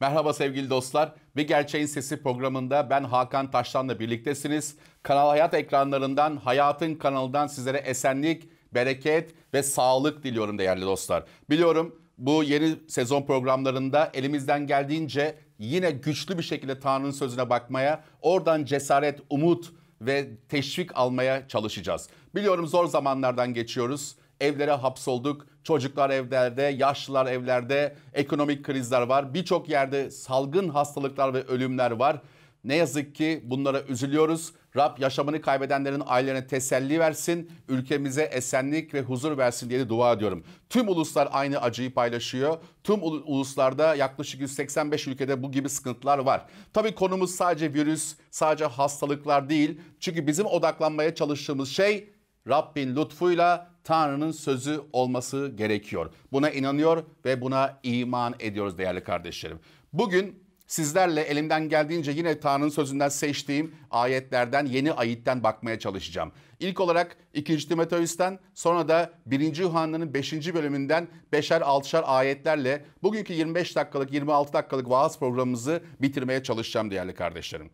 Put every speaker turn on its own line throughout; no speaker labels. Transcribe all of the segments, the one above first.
Merhaba sevgili dostlar. Bir Gerçeğin Sesi programında ben Hakan Taşlan'la birliktesiniz. Kanal Hayat ekranlarından, Hayatın kanalından sizlere esenlik, bereket ve sağlık diliyorum değerli dostlar. Biliyorum bu yeni sezon programlarında elimizden geldiğince yine güçlü bir şekilde Tanrı'nın sözüne bakmaya, oradan cesaret, umut ve teşvik almaya çalışacağız. Biliyorum zor zamanlardan geçiyoruz. Evlere hapsolduk, Çocuklar evlerde, yaşlılar evlerde, ekonomik krizler var. Birçok yerde salgın hastalıklar ve ölümler var. Ne yazık ki bunlara üzülüyoruz. Rab yaşamını kaybedenlerin ailelerine teselli versin, ülkemize esenlik ve huzur versin diye de dua ediyorum. Tüm uluslar aynı acıyı paylaşıyor. Tüm uluslarda yaklaşık 185 ülkede bu gibi sıkıntılar var. Tabii konumuz sadece virüs, sadece hastalıklar değil. Çünkü bizim odaklanmaya çalıştığımız şey Rabbin lütfuyla Tanrı'nın sözü olması gerekiyor. Buna inanıyor ve buna iman ediyoruz değerli kardeşlerim. Bugün sizlerle elimden geldiğince yine Tanrı'nın sözünden seçtiğim ayetlerden, yeni ayetten bakmaya çalışacağım. İlk olarak 2. Timoteus'ten sonra da 1. Yuhanna'nın 5. bölümünden 5'er 6'şer ayetlerle bugünkü 25 dakikalık 26 dakikalık vaaz programımızı bitirmeye çalışacağım değerli kardeşlerim.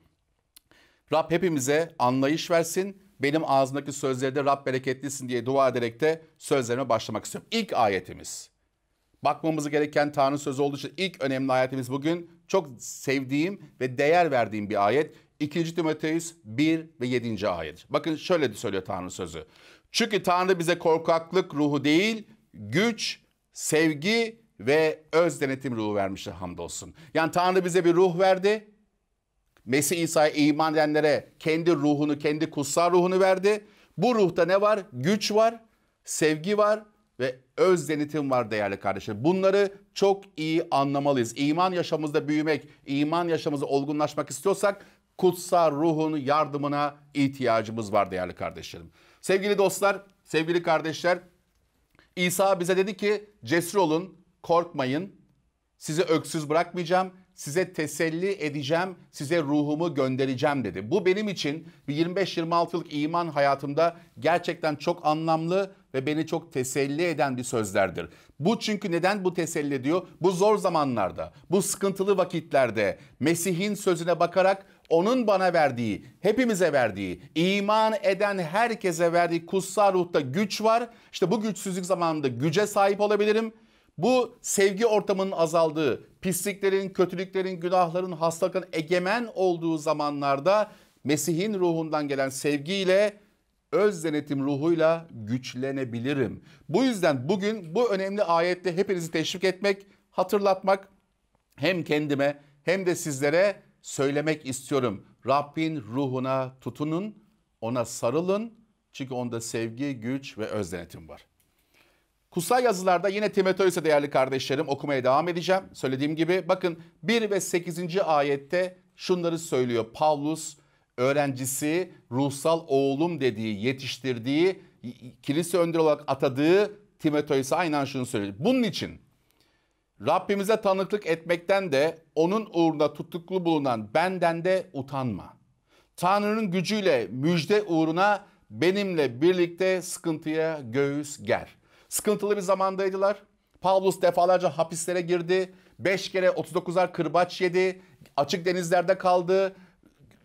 Rab hepimize anlayış versin, benim ağzımdaki sözlerde Rab bereketlisin diye dua ederek de sözlerime başlamak istiyorum. İlk ayetimiz. Bakmamız gereken Tanrı sözü olduğu için ilk önemli ayetimiz bugün çok sevdiğim ve değer verdiğim bir ayet. 2. Timoteus 1 ve 7. ayet. Bakın şöyle söylüyor Tanrı sözü. Çünkü Tanrı bize korkaklık ruhu değil, güç, sevgi ve öz denetim ruhu vermişti hamdolsun. Yani Tanrı bize bir ruh verdi Mesih İsa'ya iman edenlere kendi ruhunu, kendi kutsal ruhunu verdi. Bu ruhta ne var? Güç var, sevgi var ve öz denetim var değerli kardeşlerim. Bunları çok iyi anlamalıyız. İman yaşamımızda büyümek, iman yaşamımızda olgunlaşmak istiyorsak kutsal ruhun yardımına ihtiyacımız var değerli kardeşlerim. Sevgili dostlar, sevgili kardeşler, İsa bize dedi ki cesur olun, korkmayın, sizi öksüz bırakmayacağım, size teselli edeceğim, size ruhumu göndereceğim dedi. Bu benim için bir 25-26 yıllık iman hayatımda gerçekten çok anlamlı ve beni çok teselli eden bir sözlerdir. Bu çünkü neden bu teselli diyor? Bu zor zamanlarda, bu sıkıntılı vakitlerde Mesih'in sözüne bakarak onun bana verdiği, hepimize verdiği, iman eden herkese verdiği kutsal ruhta güç var. İşte bu güçsüzlük zamanında güce sahip olabilirim bu sevgi ortamının azaldığı, pisliklerin, kötülüklerin, günahların, hastalıkların egemen olduğu zamanlarda Mesih'in ruhundan gelen sevgiyle öz denetim ruhuyla güçlenebilirim. Bu yüzden bugün bu önemli ayette hepinizi teşvik etmek, hatırlatmak hem kendime hem de sizlere söylemek istiyorum. Rabbin ruhuna tutunun, ona sarılın. Çünkü onda sevgi, güç ve öz denetim var. Kutsal yazılarda yine Timoteus'e değerli kardeşlerim okumaya devam edeceğim. Söylediğim gibi bakın 1 ve 8. ayette şunları söylüyor. Pavlus öğrencisi ruhsal oğlum dediği, yetiştirdiği, kilise önderi olarak atadığı Timoteus'a aynen şunu söylüyor. Bunun için Rabbimize tanıklık etmekten de onun uğruna tutuklu bulunan benden de utanma. Tanrı'nın gücüyle müjde uğruna benimle birlikte sıkıntıya göğüs ger.'' Sıkıntılı bir zamandaydılar. Pavlus defalarca hapislere girdi. beş kere 39'ar kırbaç yedi. Açık denizlerde kaldı.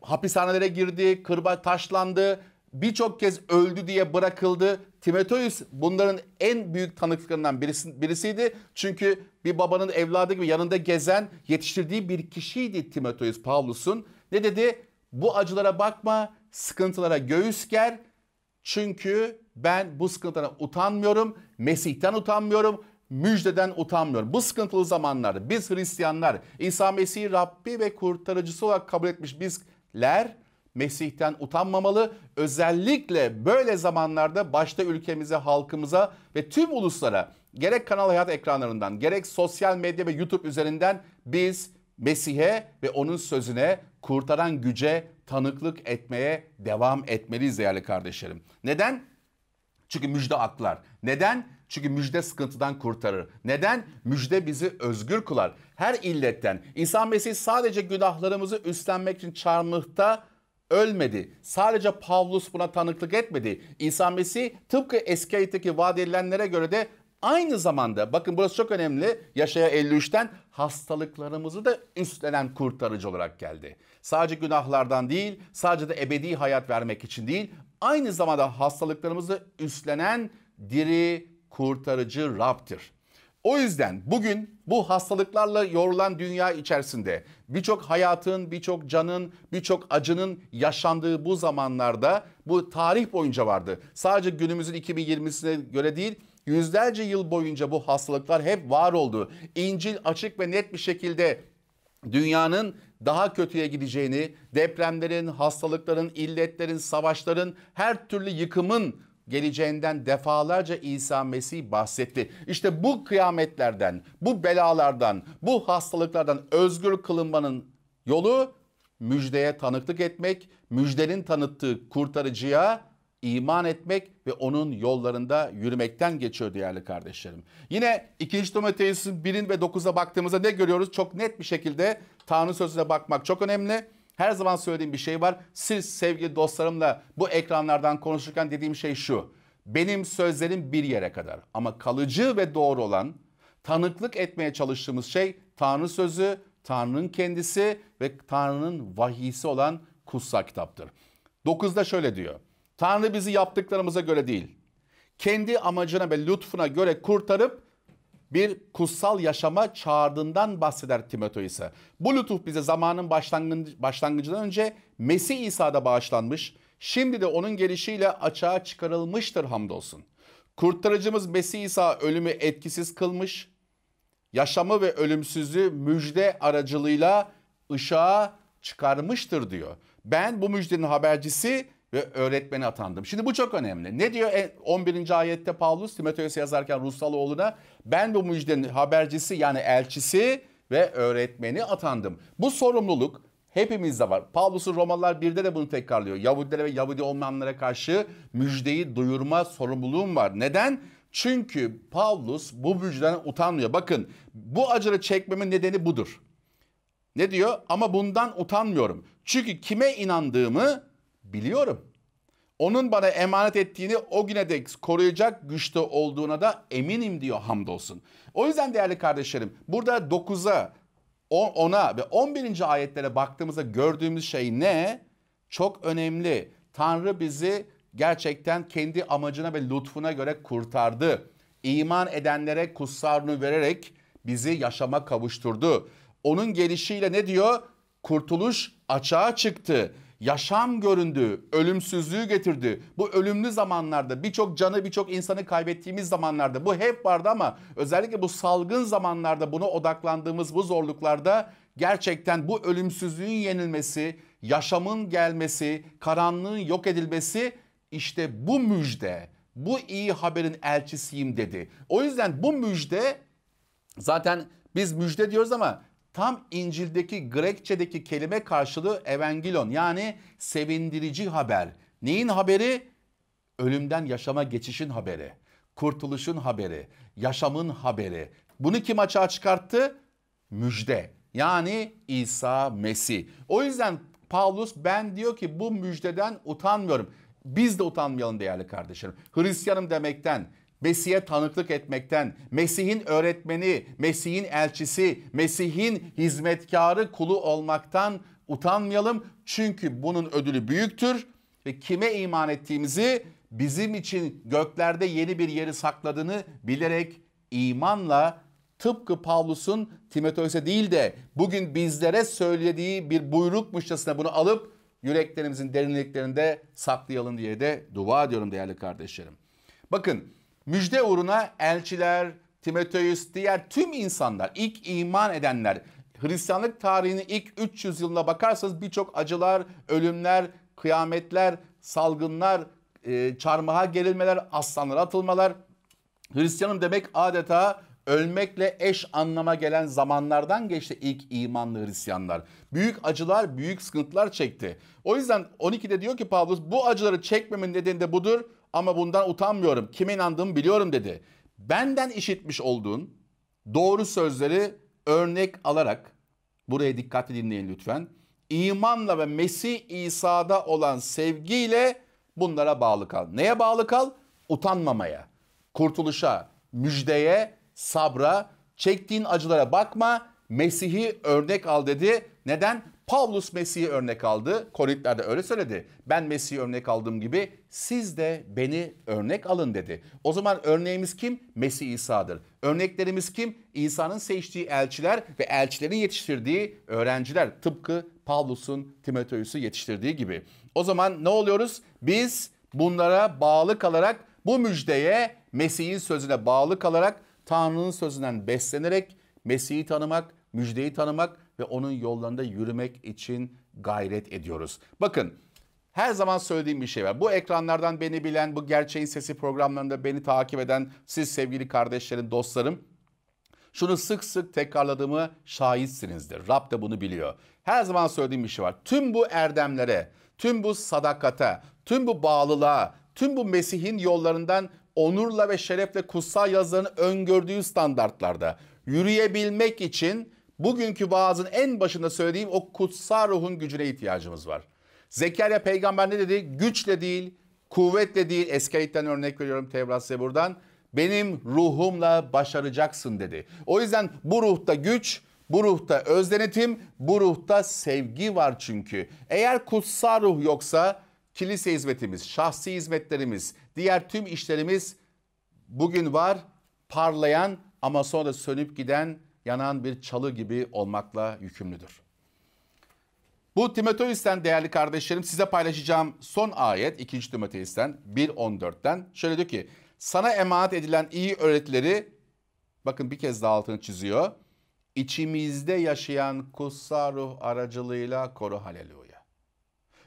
Hapishanelere girdi. Kırbaç taşlandı. Birçok kez öldü diye bırakıldı. Timoteus bunların en büyük tanıklarından birisi, birisiydi. Çünkü bir babanın evladı gibi yanında gezen, yetiştirdiği bir kişiydi Timoteus Pavlus'un. Ne dedi? Bu acılara bakma, sıkıntılara göğüs ger. Çünkü ben bu sıkıntıdan utanmıyorum. Mesih'ten utanmıyorum. Müjdeden utanmıyorum. Bu sıkıntılı zamanlarda biz Hristiyanlar İsa Mesih'i Rabbi ve kurtarıcısı olarak kabul etmiş bizler Mesih'ten utanmamalı. Özellikle böyle zamanlarda başta ülkemize, halkımıza ve tüm uluslara gerek kanal hayat ekranlarından gerek sosyal medya ve YouTube üzerinden biz Mesih'e ve onun sözüne kurtaran güce tanıklık etmeye devam etmeliyiz değerli kardeşlerim. Neden? Çünkü müjde aklar. Neden? Çünkü müjde sıkıntıdan kurtarır. Neden? Müjde bizi özgür kılar. Her illetten. İnsan Mesih sadece günahlarımızı üstlenmek için çarmıhta ölmedi. Sadece Pavlus buna tanıklık etmedi. İsa Mesih tıpkı eski ayetteki vaat edilenlere göre de aynı zamanda bakın burası çok önemli Yaşaya 53'ten hastalıklarımızı da üstlenen kurtarıcı olarak geldi. Sadece günahlardan değil, sadece de ebedi hayat vermek için değil, aynı zamanda hastalıklarımızı üstlenen diri kurtarıcı Rab'tir. O yüzden bugün bu hastalıklarla yorulan dünya içerisinde birçok hayatın, birçok canın, birçok acının yaşandığı bu zamanlarda bu tarih boyunca vardı. Sadece günümüzün 2020'sine göre değil, yüzlerce yıl boyunca bu hastalıklar hep var oldu. İncil açık ve net bir şekilde dünyanın daha kötüye gideceğini, depremlerin, hastalıkların, illetlerin, savaşların, her türlü yıkımın geleceğinden defalarca İsa Mesih bahsetti. İşte bu kıyametlerden, bu belalardan, bu hastalıklardan özgür kılınmanın yolu müjdeye tanıklık etmek, müjdenin tanıttığı kurtarıcıya iman etmek ve onun yollarında yürümekten geçiyor değerli kardeşlerim. Yine 2. Timoteus'un 1'in ve 9'a baktığımızda ne görüyoruz? Çok net bir şekilde Tanrı sözüne bakmak çok önemli. Her zaman söylediğim bir şey var. Siz sevgili dostlarımla bu ekranlardan konuşurken dediğim şey şu. Benim sözlerim bir yere kadar ama kalıcı ve doğru olan tanıklık etmeye çalıştığımız şey Tanrı sözü, Tanrı'nın kendisi ve Tanrı'nın vahisi olan kutsal kitaptır. 9'da şöyle diyor. Tanrı bizi yaptıklarımıza göre değil, kendi amacına ve lütfuna göre kurtarıp bir kutsal yaşama çağırdığından bahseder Timoteo ise. Bu lütuf bize zamanın başlangıc başlangıcından önce Mesih İsa'da bağışlanmış, şimdi de onun gelişiyle açığa çıkarılmıştır hamdolsun. Kurtarıcımız Mesih İsa ölümü etkisiz kılmış, yaşamı ve ölümsüzlüğü müjde aracılığıyla ışığa çıkarmıştır diyor. Ben bu müjdenin habercisi ve öğretmeni atandım. Şimdi bu çok önemli. Ne diyor 11. ayette Paulus Timoteus yazarken Russaloğlu'na? Ben bu müjdenin habercisi yani elçisi ve öğretmeni atandım. Bu sorumluluk hepimizde var. Pavlus'un Romalılar 1'de de bunu tekrarlıyor. Yahudilere ve Yahudi olmayanlara karşı müjdeyi duyurma sorumluluğum var. Neden? Çünkü Paulus bu müjdeden utanmıyor. Bakın bu acılı çekmemin nedeni budur. Ne diyor? Ama bundan utanmıyorum. Çünkü kime inandığımı biliyorum. Onun bana emanet ettiğini o güne dek koruyacak güçte olduğuna da eminim diyor hamdolsun. O yüzden değerli kardeşlerim burada 9'a, 10'a ve 11. ayetlere baktığımızda gördüğümüz şey ne? Çok önemli. Tanrı bizi gerçekten kendi amacına ve lütfuna göre kurtardı. İman edenlere kutsarını vererek bizi yaşama kavuşturdu. Onun gelişiyle ne diyor? Kurtuluş açığa çıktı yaşam göründü, ölümsüzlüğü getirdi. Bu ölümlü zamanlarda birçok canı birçok insanı kaybettiğimiz zamanlarda bu hep vardı ama özellikle bu salgın zamanlarda buna odaklandığımız bu zorluklarda gerçekten bu ölümsüzlüğün yenilmesi, yaşamın gelmesi, karanlığın yok edilmesi işte bu müjde, bu iyi haberin elçisiyim dedi. O yüzden bu müjde zaten biz müjde diyoruz ama tam İncil'deki Grekçedeki kelime karşılığı evangelon yani sevindirici haber. Neyin haberi? Ölümden yaşama geçişin haberi, kurtuluşun haberi, yaşamın haberi. Bunu kim açığa çıkarttı? Müjde. Yani İsa Mesih. O yüzden Paulus ben diyor ki bu müjdeden utanmıyorum. Biz de utanmayalım değerli kardeşlerim. Hristiyanım demekten, Mesih'e tanıklık etmekten, Mesih'in öğretmeni, Mesih'in elçisi, Mesih'in hizmetkarı kulu olmaktan utanmayalım. Çünkü bunun ödülü büyüktür ve kime iman ettiğimizi bizim için göklerde yeni bir yeri sakladığını bilerek imanla tıpkı Pavlus'un Timoteus'e değil de bugün bizlere söylediği bir buyrukmuşçasına bunu alıp yüreklerimizin derinliklerinde saklayalım diye de dua ediyorum değerli kardeşlerim. Bakın Müjde uğruna elçiler, Timoteus, diğer tüm insanlar, ilk iman edenler, Hristiyanlık tarihinin ilk 300 yılına bakarsanız birçok acılar, ölümler, kıyametler, salgınlar, e, çarmıha gerilmeler, aslanlara atılmalar. Hristiyanım demek adeta ölmekle eş anlama gelen zamanlardan geçti ilk imanlı Hristiyanlar. Büyük acılar, büyük sıkıntılar çekti. O yüzden 12'de diyor ki Pavlus bu acıları çekmemin nedeni de budur ama bundan utanmıyorum. Kime inandığımı biliyorum dedi. Benden işitmiş olduğun doğru sözleri örnek alarak buraya dikkatli dinleyin lütfen. İmanla ve Mesih İsa'da olan sevgiyle bunlara bağlı kal. Neye bağlı kal? Utanmamaya, kurtuluşa, müjdeye, sabra, çektiğin acılara bakma. Mesih'i örnek al dedi. Neden? Paulus Mesih'i örnek aldı. de öyle söyledi. Ben Mesih'i örnek aldığım gibi siz de beni örnek alın dedi. O zaman örneğimiz kim? Mesih İsa'dır. Örneklerimiz kim? İsa'nın seçtiği elçiler ve elçilerin yetiştirdiği öğrenciler. Tıpkı Paulus'un Timoteus'u yetiştirdiği gibi. O zaman ne oluyoruz? Biz bunlara bağlı kalarak bu müjdeye Mesih'in sözüne bağlı kalarak Tanrı'nın sözünden beslenerek Mesih'i tanımak, müjdeyi tanımak ve onun yollarında yürümek için gayret ediyoruz. Bakın her zaman söylediğim bir şey var. Bu ekranlardan beni bilen, bu gerçeğin sesi programlarında beni takip eden siz sevgili kardeşlerim, dostlarım şunu sık sık tekrarladığımı şahitsinizdir. Rab de bunu biliyor. Her zaman söylediğim bir şey var. Tüm bu erdemlere, tüm bu sadakata, tüm bu bağlılığa, tüm bu Mesih'in yollarından onurla ve şerefle kutsal yazılarını öngördüğü standartlarda yürüyebilmek için bugünkü vaazın en başında söylediğim o kutsal ruhun gücüne ihtiyacımız var. Zekeriya peygamber ne dedi? Güçle değil, kuvvetle değil. Eski ayetten örnek veriyorum Tevrat Zebur'dan. Benim ruhumla başaracaksın dedi. O yüzden bu ruhta güç, bu ruhta özdenetim, bu ruhta sevgi var çünkü. Eğer kutsal ruh yoksa kilise hizmetimiz, şahsi hizmetlerimiz, diğer tüm işlerimiz bugün var parlayan ama sonra da sönüp giden yanan bir çalı gibi olmakla yükümlüdür. Bu Timoteus'ten değerli kardeşlerim size paylaşacağım son ayet 2. Timoteus'ten 1.14'ten şöyle diyor ki sana emanet edilen iyi öğretileri bakın bir kez daha altını çiziyor. İçimizde yaşayan kutsal ruh aracılığıyla koru haleluya.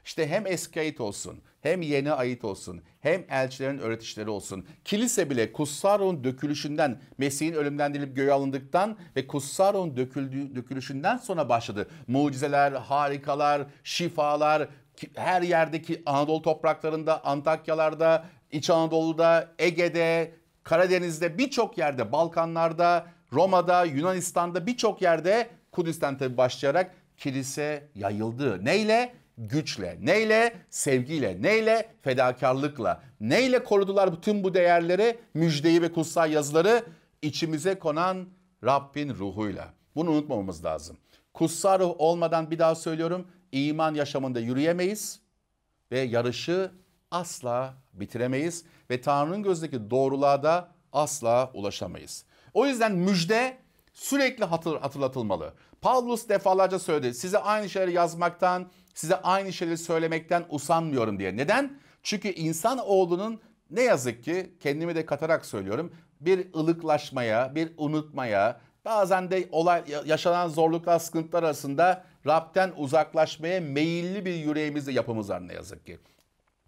İşte hem eski ait olsun, hem yeni ait olsun, hem elçilerin öğretişleri olsun. Kilise bile Kussarun dökülüşünden, Mesih'in ölümden dilip göğe alındıktan ve Kussarun döküldü, dökülüşünden sonra başladı. Mucizeler, harikalar, şifalar, her yerdeki Anadolu topraklarında, Antakyalarda, İç Anadolu'da, Ege'de, Karadeniz'de birçok yerde, Balkanlarda, Roma'da, Yunanistan'da birçok yerde Kudüs'ten tabi başlayarak kilise yayıldı. Neyle? güçle, neyle? Sevgiyle, neyle? Fedakarlıkla. Neyle korudular bütün bu değerleri, müjdeyi ve kutsal yazıları? içimize konan Rabbin ruhuyla. Bunu unutmamamız lazım. Kutsal ruh olmadan bir daha söylüyorum, iman yaşamında yürüyemeyiz ve yarışı asla bitiremeyiz ve Tanrı'nın gözündeki doğruluğa da asla ulaşamayız. O yüzden müjde sürekli hatırlatılmalı. Pavlus defalarca söyledi. Size aynı şeyleri yazmaktan, size aynı şeyleri söylemekten usanmıyorum diye. Neden? Çünkü insan oğlunun ne yazık ki kendimi de katarak söylüyorum bir ılıklaşmaya, bir unutmaya, bazen de olay yaşanan zorluklar, sıkıntılar arasında Rab'den uzaklaşmaya meyilli bir yüreğimizde yapımız var ne yazık ki.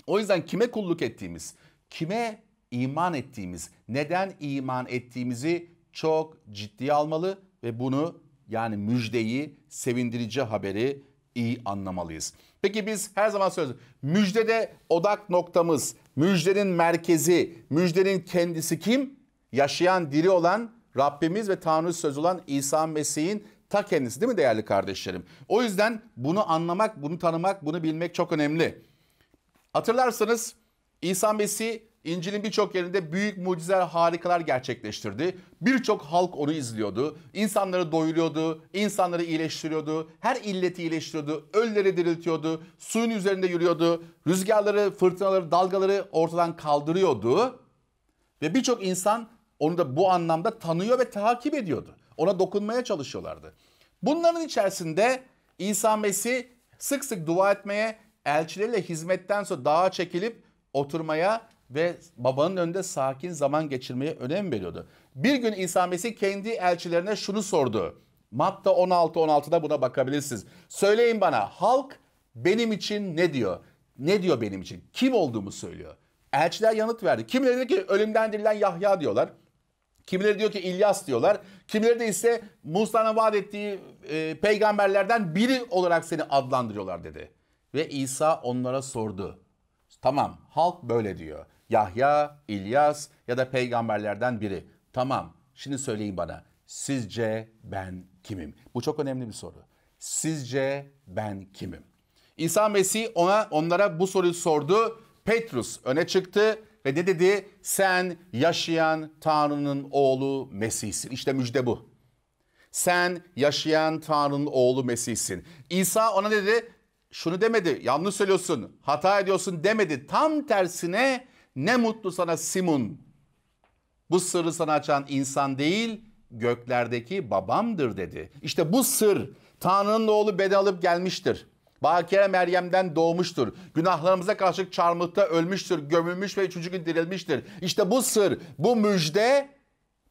O yüzden kime kulluk ettiğimiz, kime iman ettiğimiz, neden iman ettiğimizi çok ciddiye almalı ve bunu yani müjdeyi, sevindirici haberi iyi anlamalıyız. Peki biz her zaman söylüyoruz. Müjdede odak noktamız, müjdenin merkezi, müjdenin kendisi kim? Yaşayan, diri olan Rabbimiz ve Tanrı söz olan İsa Mesih'in ta kendisi değil mi değerli kardeşlerim? O yüzden bunu anlamak, bunu tanımak, bunu bilmek çok önemli. Hatırlarsanız İsa Mesih İncil'in birçok yerinde büyük mucizeler, harikalar gerçekleştirdi. Birçok halk onu izliyordu. İnsanları doyuruyordu, insanları iyileştiriyordu, her illeti iyileştiriyordu, ölüleri diriltiyordu, suyun üzerinde yürüyordu, rüzgarları, fırtınaları, dalgaları ortadan kaldırıyordu. Ve birçok insan onu da bu anlamda tanıyor ve takip ediyordu. Ona dokunmaya çalışıyorlardı. Bunların içerisinde İsa Mesih sık sık dua etmeye, elçilerle hizmetten sonra dağa çekilip oturmaya ve babanın önünde sakin zaman geçirmeye önem veriyordu. Bir gün İsa Mesih kendi elçilerine şunu sordu. Matta 16-16'da buna bakabilirsiniz. Söyleyin bana halk benim için ne diyor? Ne diyor benim için? Kim olduğumu söylüyor. Elçiler yanıt verdi. Kimileri diyor ki ölümden dirilen Yahya diyorlar. Kimileri diyor ki İlyas diyorlar. Kimileri de ise Musa'nın vaat ettiği e, peygamberlerden biri olarak seni adlandırıyorlar dedi. Ve İsa onlara sordu. Tamam halk böyle diyor. Yahya, İlyas ya da peygamberlerden biri. Tamam şimdi söyleyin bana sizce ben kimim? Bu çok önemli bir soru. Sizce ben kimim? İsa Mesih ona onlara bu soruyu sordu. Petrus öne çıktı ve ne dedi? Sen yaşayan Tanrı'nın oğlu Mesih'sin. İşte müjde bu. Sen yaşayan Tanrı'nın oğlu Mesih'sin. İsa ona dedi? Şunu demedi. Yanlış söylüyorsun. Hata ediyorsun demedi. Tam tersine ne mutlu sana Simun. Bu sırrı sana açan insan değil, göklerdeki babamdır dedi. İşte bu sır Tanrı'nın oğlu bede alıp gelmiştir. Bakire Meryem'den doğmuştur. Günahlarımıza karşı çarmıhta ölmüştür, gömülmüş ve üçüncü gün dirilmiştir. İşte bu sır, bu müjde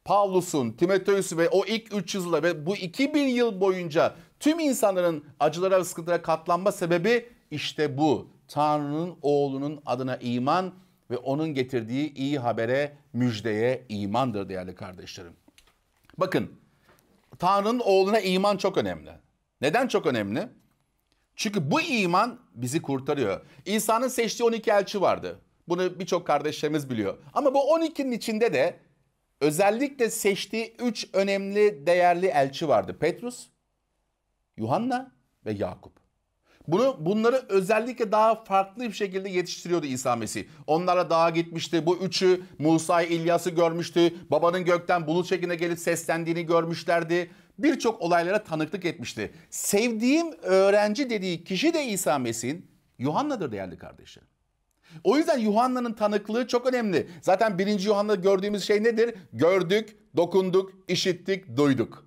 Pavlus'un, Timoteus'u ve o ilk 300 yılda ve bu 2000 yıl boyunca tüm insanların acılara ve sıkıntılara katlanma sebebi işte bu. Tanrı'nın oğlunun adına iman ve onun getirdiği iyi habere, müjdeye imandır değerli kardeşlerim. Bakın, Tanrı'nın oğluna iman çok önemli. Neden çok önemli? Çünkü bu iman bizi kurtarıyor. İsa'nın seçtiği 12 elçi vardı. Bunu birçok kardeşlerimiz biliyor. Ama bu 12'nin içinde de özellikle seçtiği 3 önemli değerli elçi vardı. Petrus, Yuhanna ve Yakup. Bunu bunları özellikle daha farklı bir şekilde yetiştiriyordu İsa Mesih. Onlara daha gitmişti. Bu üçü Musa İlyas'ı görmüştü. Babanın gökten bulut şeklinde gelip seslendiğini görmüşlerdi. Birçok olaylara tanıklık etmişti. Sevdiğim öğrenci dediği kişi de İsa Mesih'in Yuhanna'dır değerli kardeşlerim. O yüzden Yuhanna'nın tanıklığı çok önemli. Zaten 1. Yuhanna gördüğümüz şey nedir? Gördük, dokunduk, işittik, duyduk.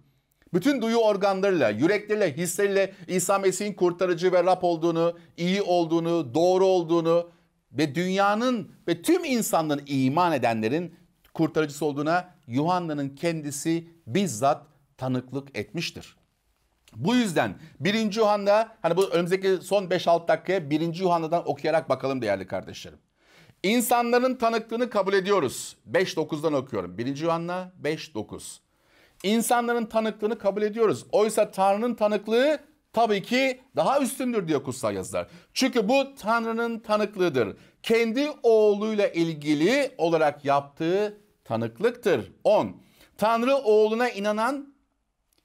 Bütün duyu organlarıyla, yürekleriyle, hisleriyle İsa Mesih'in kurtarıcı ve Rab olduğunu, iyi olduğunu, doğru olduğunu ve dünyanın ve tüm insanların iman edenlerin kurtarıcısı olduğuna Yuhanna'nın kendisi bizzat tanıklık etmiştir. Bu yüzden 1. Yuhanna hani bu önümüzdeki son 5-6 dakikaya 1. Yuhanna'dan okuyarak bakalım değerli kardeşlerim. İnsanların tanıklığını kabul ediyoruz. 5.9'dan okuyorum. 1. Yuhanna 5.9 insanların tanıklığını kabul ediyoruz. Oysa Tanrı'nın tanıklığı tabii ki daha üstündür diyor kutsal yazılar. Çünkü bu Tanrı'nın tanıklığıdır. Kendi oğluyla ilgili olarak yaptığı tanıklıktır. 10. Tanrı oğluna inanan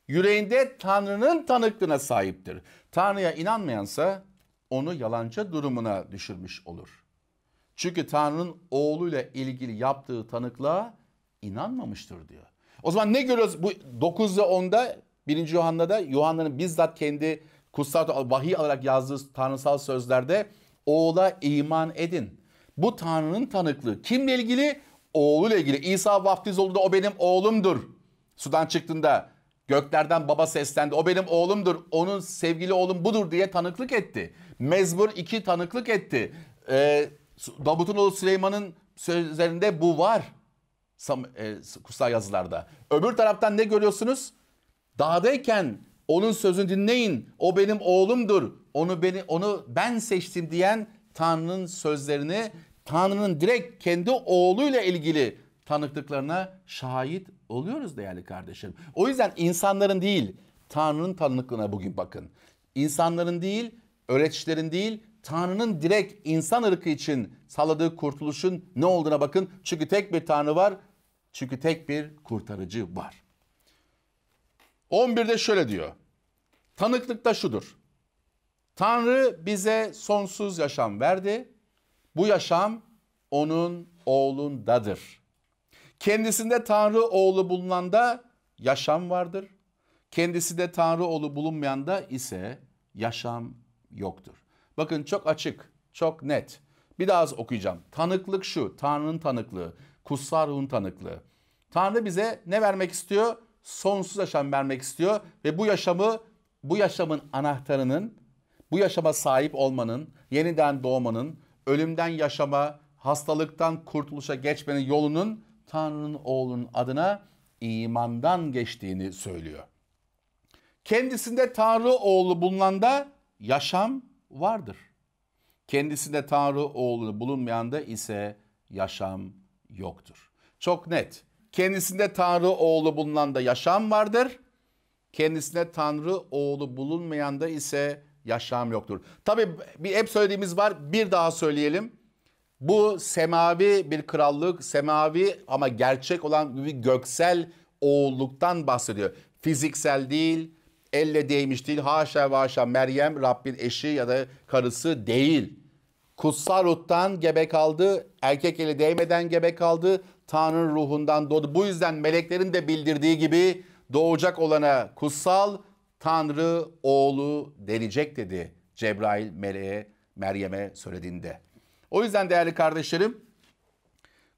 yüreğinde Tanrı'nın tanıklığına sahiptir. Tanrı'ya inanmayansa onu yalancı durumuna düşürmüş olur. Çünkü Tanrı'nın oğluyla ilgili yaptığı tanıklığa inanmamıştır diyor. O zaman ne görüyoruz? Bu 9 ve 10'da 1. Yuhanna'da Yuhanna'nın bizzat kendi kutsal vahiy alarak yazdığı tanrısal sözlerde oğula iman edin. Bu Tanrı'nın tanıklığı. Kimle ilgili? oğlu ile ilgili. İsa vaftiz oldu da o benim oğlumdur. Sudan çıktığında göklerden baba seslendi. O benim oğlumdur. Onun sevgili oğlum budur diye tanıklık etti. mezbur 2 tanıklık etti. Ee, Davut'un oğlu Süleyman'ın sözlerinde bu var e, kutsal yazılarda. Öbür taraftan ne görüyorsunuz? Dağdayken onun sözünü dinleyin. O benim oğlumdur. Onu beni onu ben seçtim diyen Tanrı'nın sözlerini Tanrı'nın direkt kendi oğluyla ilgili tanıklıklarına şahit oluyoruz değerli kardeşim. O yüzden insanların değil Tanrı'nın tanıklığına bugün bakın. İnsanların değil, öğreticilerin değil, Tanrı'nın direkt insan ırkı için sağladığı kurtuluşun ne olduğuna bakın. Çünkü tek bir Tanrı var çünkü tek bir kurtarıcı var. 11'de şöyle diyor. Tanıklıkta şudur. Tanrı bize sonsuz yaşam verdi. Bu yaşam onun oğlundadır. Kendisinde Tanrı oğlu bulunan da yaşam vardır. Kendisinde Tanrı oğlu bulunmayan da ise yaşam yoktur. Bakın çok açık, çok net. Bir daha az okuyacağım. Tanıklık şu, Tanrı'nın tanıklığı. Kussarun tanıklığı. Tanrı bize ne vermek istiyor? Sonsuz yaşam vermek istiyor ve bu yaşamı bu yaşamın anahtarının bu yaşama sahip olmanın, yeniden doğmanın, ölümden yaşama, hastalıktan kurtuluşa geçmenin yolunun Tanrı'nın oğlunun adına imandan geçtiğini söylüyor. Kendisinde Tanrı oğlu da yaşam vardır. Kendisinde Tanrı oğlu bulunmayan da ise yaşam yoktur. Çok net. Kendisinde Tanrı oğlu bulunan da yaşam vardır. Kendisine Tanrı oğlu bulunmayan da ise yaşam yoktur. Tabi bir hep söylediğimiz var bir daha söyleyelim. Bu semavi bir krallık, semavi ama gerçek olan bir göksel oğulluktan bahsediyor. Fiziksel değil, elle değmiş değil, haşa ve haşa Meryem Rabbin eşi ya da karısı değil. Kutsal ruhtan gebe kaldı, erkek eli değmeden gebe kaldı, Tanrı'nın ruhundan doğdu. Bu yüzden meleklerin de bildirdiği gibi doğacak olana kutsal Tanrı oğlu denecek dedi Cebrail meleğe Meryem'e söylediğinde. O yüzden değerli kardeşlerim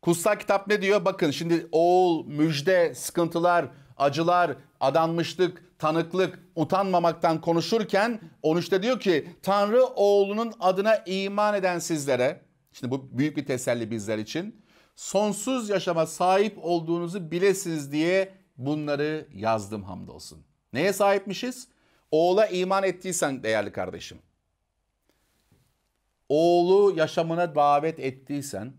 kutsal kitap ne diyor? Bakın şimdi oğul, müjde, sıkıntılar, acılar, adanmışlık, tanıklık, utanmamaktan konuşurken 13'te diyor ki Tanrı oğlunun adına iman eden sizlere, şimdi bu büyük bir teselli bizler için, sonsuz yaşama sahip olduğunuzu bilesiniz diye bunları yazdım hamdolsun. Neye sahipmişiz? Oğula iman ettiysen değerli kardeşim. Oğlu yaşamına davet ettiysen,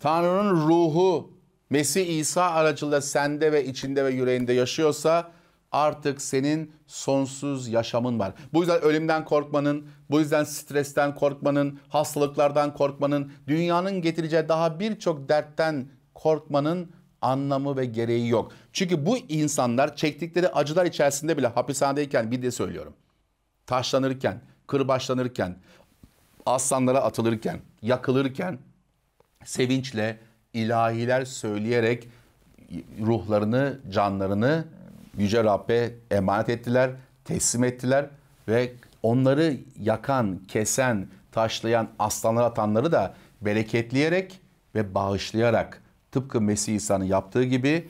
Tanrı'nın ruhu Mesih İsa aracılığıyla sende ve içinde ve yüreğinde yaşıyorsa artık senin sonsuz yaşamın var. Bu yüzden ölümden korkmanın, bu yüzden stresten korkmanın, hastalıklardan korkmanın, dünyanın getireceği daha birçok dertten korkmanın anlamı ve gereği yok. Çünkü bu insanlar çektikleri acılar içerisinde bile hapishanedeyken bir de söylüyorum. Taşlanırken, kırbaçlanırken, aslanlara atılırken, yakılırken sevinçle ilahiler söyleyerek ruhlarını, canlarını Yüce Rabbe emanet ettiler, teslim ettiler ve onları yakan, kesen, taşlayan, aslanlara atanları da bereketleyerek ve bağışlayarak tıpkı Mesih İsa'nın yaptığı gibi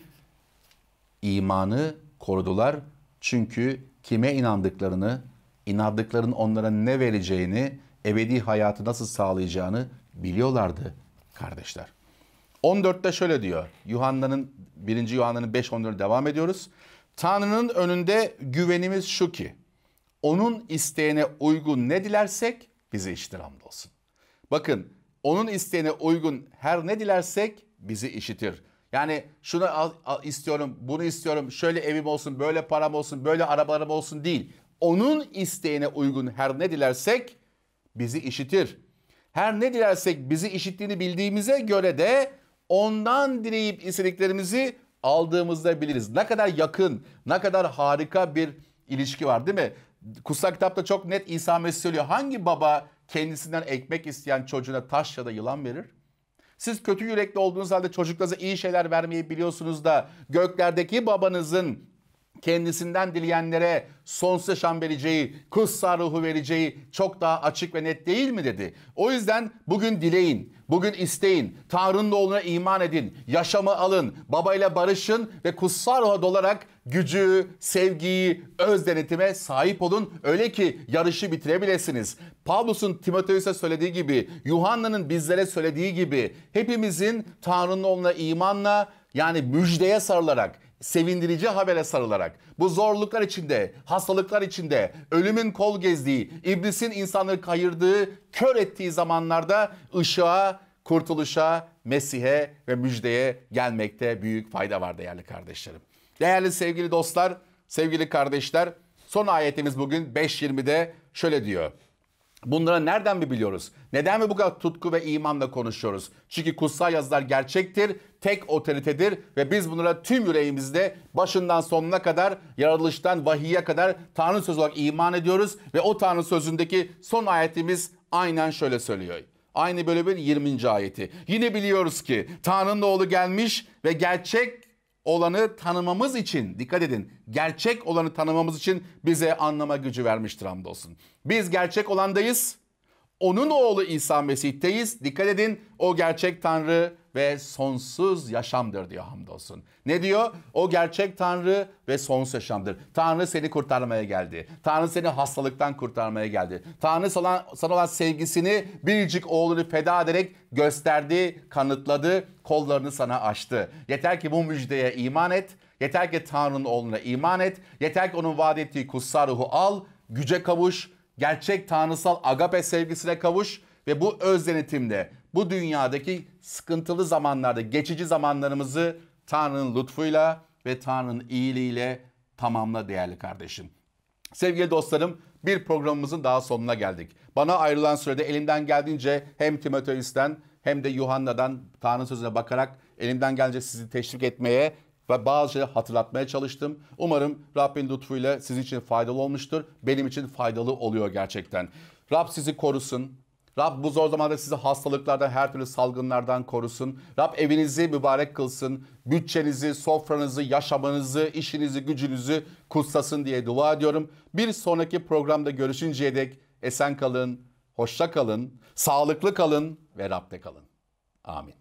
imanı korudular. Çünkü kime inandıklarını, inandıkların onlara ne vereceğini, ebedi hayatı nasıl sağlayacağını biliyorlardı kardeşler. 14'te şöyle diyor. Yuhanna'nın 1. Yuhanna'nın 5 5.14 devam ediyoruz. Tanrı'nın önünde güvenimiz şu ki onun isteğine uygun ne dilersek bizi işitir hamdolsun. Bakın onun isteğine uygun her ne dilersek bizi işitir. Yani şunu al, al, istiyorum, bunu istiyorum, şöyle evim olsun, böyle param olsun, böyle arabalarım olsun değil. Onun isteğine uygun her ne dilersek bizi işitir. Her ne dilersek bizi işittiğini bildiğimize göre de ondan dileyip istediklerimizi aldığımızda biliriz. Ne kadar yakın, ne kadar harika bir ilişki var değil mi? Kutsal kitapta çok net İsa Mesih söylüyor. Hangi baba kendisinden ekmek isteyen çocuğuna taş ya da yılan verir? Siz kötü yürekli olduğunuz halde çocuklarınıza iyi şeyler vermeyi biliyorsunuz da göklerdeki babanızın kendisinden dileyenlere sonsuz şan vereceği, kutsal ruhu vereceği çok daha açık ve net değil mi dedi. O yüzden bugün dileyin, bugün isteyin, Tanrı'nın oğluna iman edin, yaşamı alın, babayla barışın ve kutsal ruha dolarak gücü, sevgiyi, öz denetime sahip olun. Öyle ki yarışı bitirebilirsiniz. Pavlus'un Timoteus'a söylediği gibi, Yuhanna'nın bizlere söylediği gibi hepimizin Tanrı'nın oğluna imanla yani müjdeye sarılarak sevindirici habere sarılarak bu zorluklar içinde, hastalıklar içinde, ölümün kol gezdiği, iblisin insanları kayırdığı, kör ettiği zamanlarda ışığa, kurtuluşa, Mesih'e ve müjdeye gelmekte büyük fayda var değerli kardeşlerim. Değerli sevgili dostlar, sevgili kardeşler, son ayetimiz bugün 5.20'de şöyle diyor. Bunları nereden mi biliyoruz? Neden mi bu kadar tutku ve imanla konuşuyoruz? Çünkü kutsal yazılar gerçektir, tek otoritedir ve biz bunlara tüm yüreğimizde başından sonuna kadar, yaratılıştan vahiye kadar Tanrı sözü olarak iman ediyoruz ve o Tanrı sözündeki son ayetimiz aynen şöyle söylüyor. Aynı bölümün 20. ayeti. Yine biliyoruz ki Tanrı'nın oğlu gelmiş ve gerçek olanı tanımamız için dikkat edin gerçek olanı tanımamız için bize anlama gücü vermiştir hamdolsun. Biz gerçek olandayız. Onun oğlu İsa Mesih'teyiz. Dikkat edin o gerçek Tanrı ve sonsuz yaşamdır diyor hamdolsun. Ne diyor? O gerçek Tanrı ve sonsuz yaşamdır. Tanrı seni kurtarmaya geldi. Tanrı seni hastalıktan kurtarmaya geldi. Tanrı sana, sana olan sevgisini biricik oğlunu feda ederek gösterdi, kanıtladı, kollarını sana açtı. Yeter ki bu müjdeye iman et. Yeter ki Tanrı'nın oğluna iman et. Yeter ki onun vaat ettiği kutsal ruhu al, güce kavuş, gerçek tanrısal agape sevgisine kavuş ve bu öz denetimle, bu dünyadaki sıkıntılı zamanlarda, geçici zamanlarımızı Tanrı'nın lütfuyla ve Tanrı'nın iyiliğiyle tamamla değerli kardeşim. Sevgili dostlarım bir programımızın daha sonuna geldik. Bana ayrılan sürede elimden geldiğince hem Timoteus'ten hem de Yuhanna'dan Tanrı sözüne bakarak elimden gelince sizi teşvik etmeye ve bazı şeyleri hatırlatmaya çalıştım. Umarım Rabbin lütfuyla sizin için faydalı olmuştur. Benim için faydalı oluyor gerçekten. Rab sizi korusun, Rab bu zor zamanda sizi hastalıklardan, her türlü salgınlardan korusun. Rab evinizi mübarek kılsın. Bütçenizi, sofranızı, yaşamanızı, işinizi, gücünüzü kutsasın diye dua ediyorum. Bir sonraki programda görüşünceye dek esen kalın, hoşça kalın, sağlıklı kalın ve Rab'de kalın. Amin.